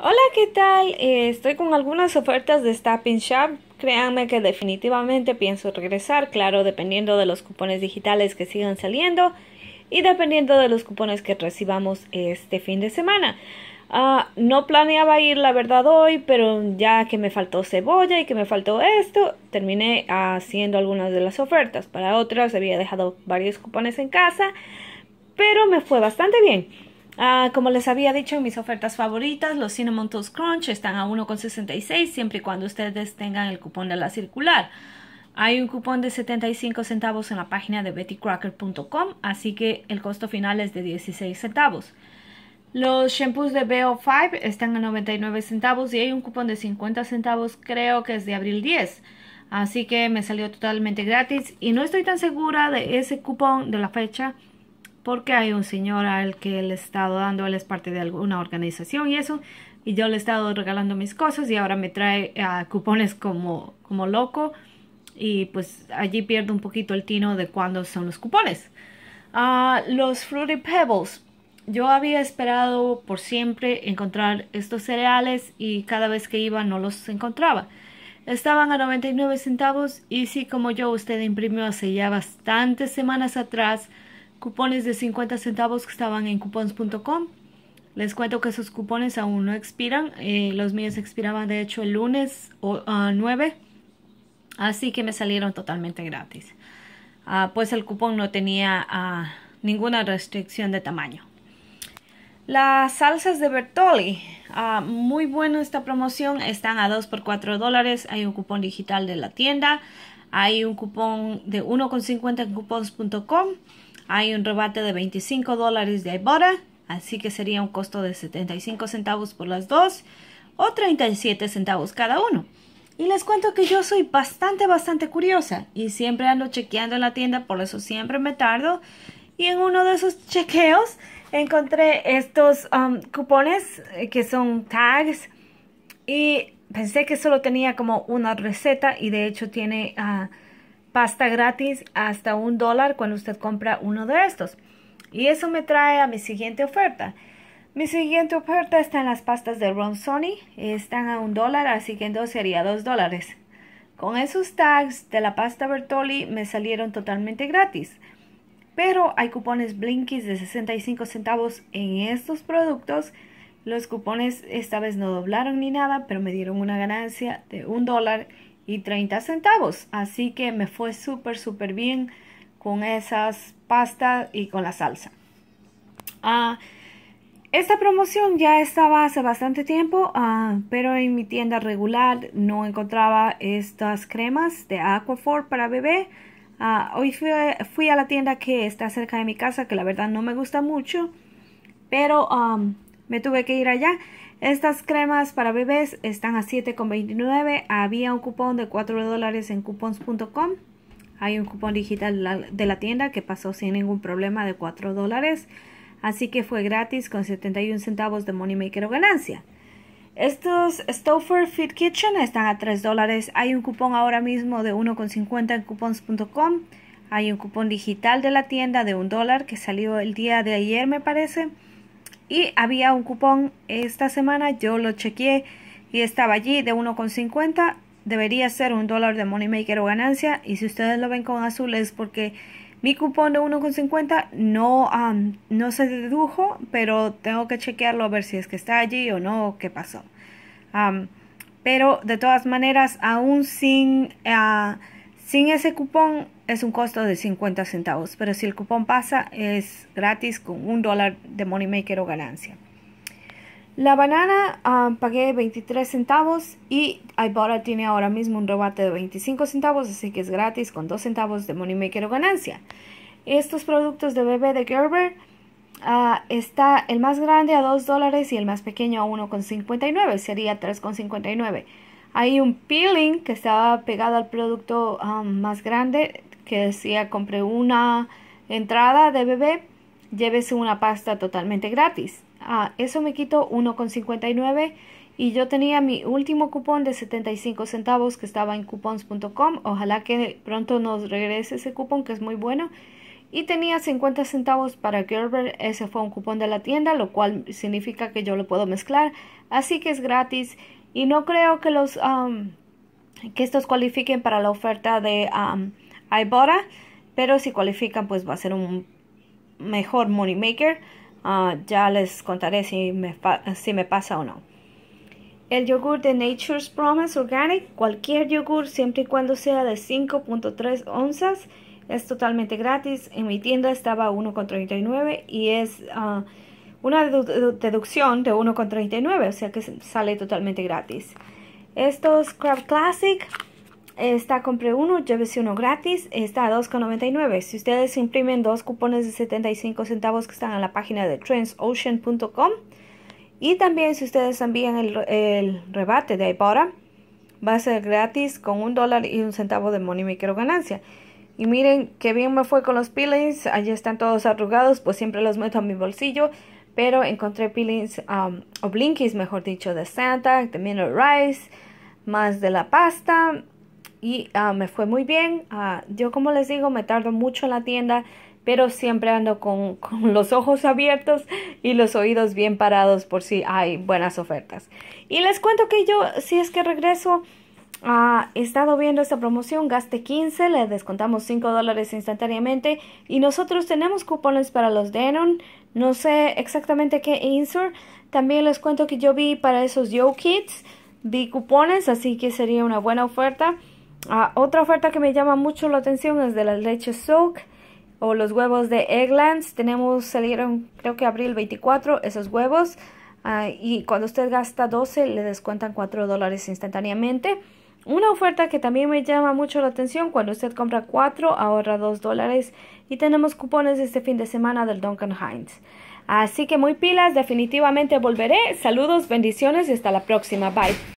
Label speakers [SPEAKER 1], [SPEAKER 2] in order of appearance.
[SPEAKER 1] Hola, ¿qué tal? Eh, estoy con algunas ofertas de Stapping Shop. Créanme que definitivamente pienso regresar, claro, dependiendo de los cupones digitales que sigan saliendo y dependiendo de los cupones que recibamos este fin de semana. Ah, no planeaba ir, la verdad, hoy, pero ya que me faltó cebolla y que me faltó esto, terminé haciendo algunas de las ofertas. Para otras había dejado varios cupones en casa, pero me fue bastante bien. Ah, como les había dicho, en mis ofertas favoritas, los Cinnamon Toast Crunch están a 1,66 siempre y cuando ustedes tengan el cupón de la circular. Hay un cupón de 75 centavos en la página de bettycracker.com, así que el costo final es de 16 centavos. Los shampoos de BO5 están a 99 centavos y hay un cupón de 50 centavos, creo que es de abril 10. Así que me salió totalmente gratis y no estoy tan segura de ese cupón de la fecha porque hay un señor al que le he estado dando, él es parte de alguna organización y eso, y yo le he estado regalando mis cosas y ahora me trae eh, a cupones como, como loco y pues allí pierdo un poquito el tino de cuándo son los cupones. Ah, los Fruity Pebbles. Yo había esperado por siempre encontrar estos cereales y cada vez que iba no los encontraba. Estaban a 99 centavos y si como yo usted imprimió hace ya bastantes semanas atrás, cupones de 50 centavos que estaban en cupons.com. Les cuento que esos cupones aún no expiran. Eh, los míos expiraban de hecho el lunes 9. Ah, así que me salieron totalmente gratis. Ah, pues el cupón no tenía ah, ninguna restricción de tamaño. Las salsas de Bertoli. muy buena esta promoción. Están a 2 por 4 dólares. Hay un cupón digital de la tienda. Hay un cupón de 1,50 en cupons.com. Hay un rebate de 25 dólares de Ibotta, así que sería un costo de 75 centavos por las dos o 37 centavos cada uno. Y les cuento que yo soy bastante, bastante curiosa y siempre ando chequeando en la tienda, por eso siempre me tardo. Y en uno de esos chequeos encontré estos um, cupones eh, que son tags y pensé que solo tenía como una receta y de hecho tiene... Ah, pasta gratis hasta un dólar cuando usted compra uno de estos. Y eso me trae a mi siguiente oferta. Mi siguiente oferta está en las pastas de Ron Sony. Están a un dólar, así que en dos sería dos dólares. Con esos tags de la pasta Bertoli me salieron totalmente gratis. Pero hay cupones Blinkies de 65 centavos en estos productos. Los cupones esta vez no doblaron ni nada, pero me dieron una ganancia de un dólar y 30 centavos. Así que me fue súper, súper bien con esas pastas y con la salsa. Ah, esta promoción ya estaba hace bastante tiempo, ah, pero en mi tienda regular no encontraba estas cremas de Aquaphor para bebé. Ah, hoy fui, a la tienda que está cerca de mi casa, que la verdad no me gusta mucho, pero ah, me tuve que ir allá. Estas cremas para bebés están a 7,29. Había un cupón de 4 dólares en coupons.com. Hay un cupón digital de la tienda que pasó sin ningún problema de 4 dólares. Así que fue gratis con 71 centavos de Moneymaker o ganancia. Estos Stouffer Fit Kitchen están a 3 dólares. Hay un cupón ahora mismo de 1,50 en coupons.com. Hay un cupón digital de la tienda de 1 dólar que salió el día de ayer, me parece y había un cupón esta semana, yo lo chequeé y estaba allí de 1,50, debería ser un dólar de Moneymaker o ganancia y si ustedes lo ven con azul es porque mi cupón de 1,50 no, no se dedujo, pero tengo que chequearlo a ver si es que está allí o no, qué pasó. pero de todas maneras, aún sin... Ah, sin ese cupón es un costo de 50 centavos, pero si el cupón pasa es gratis con un dólar de Moneymaker o ganancia. La banana ah, pagué 23 centavos y Ibotta tiene ahora mismo un rebate de 25 centavos, así que es gratis con 2 centavos de Moneymaker o ganancia. Estos productos de bebé de Gerber ah, está el más grande a 2 dólares y el más pequeño a 1,59, sería 3,59. Hay un peeling que estaba pegado al producto um, más grande que decía compré una entrada de bebé, llévese una pasta totalmente gratis. Ah, eso me quitó 1,59 y yo tenía mi último cupón de 75 centavos que estaba en coupons.com. Ojalá que pronto nos regrese ese cupón que es muy bueno. Y tenía 50 centavos para Gerber, ese fue un cupón de la tienda, lo cual significa que yo lo puedo mezclar, así que es gratis y no creo que los um, que estos cualifiquen para la oferta de um, Ibotta, pero si cualifican, pues va a ser un mejor money maker. Ah, ya les contaré si me, si me pasa o no. El yogur de Nature's Promise Organic, cualquier yogur siempre y cuando sea de 5.3 onzas, es totalmente gratis. En mi tienda estaba 1.39 y es ah, una deducción de 1,39, o sea que sale totalmente gratis. Estos Craft Classic eh, está compré uno, llévese uno gratis, está a 2,99. Si ustedes imprimen dos cupones de 75 centavos que están en la página de transocean.com y también si ustedes envían el, rebate de IPORA, va a ser gratis con un dólar y un centavo de money micro ganancia. Y miren qué bien me fue con los peelings, allí están todos arrugados, pues siempre los meto en mi bolsillo pero encontré peelings um, o blinkies, mejor dicho, de Santa, de Mineral Rice, más de la pasta y ah, me fue muy bien. Ah, yo como les digo, me tardo mucho en la tienda, pero siempre ando con, con, los ojos abiertos y los oídos bien parados por si hay buenas ofertas. Y les cuento que yo, si es que regreso ha estado viendo esta promoción, gaste 15, le descontamos 5 dólares instantáneamente y nosotros tenemos cupones para los Denon, no sé exactamente qué insert, también les cuento que yo vi para esos Yo kids, vi cupones, así que sería una buena oferta. Ah, otra oferta que me llama mucho la atención es de la leche Soak o los huevos de Egglands, tenemos, salieron creo que abril 24 esos huevos. Ah, y cuando usted gasta 12 le descuentan 4 dólares instantáneamente. Una oferta que también me llama mucho la atención, cuando usted compra 4 ahorra 2 dólares y tenemos cupones este fin de semana del Duncan Hines. Así que muy pilas, definitivamente volveré. Saludos, bendiciones y hasta la próxima. Bye.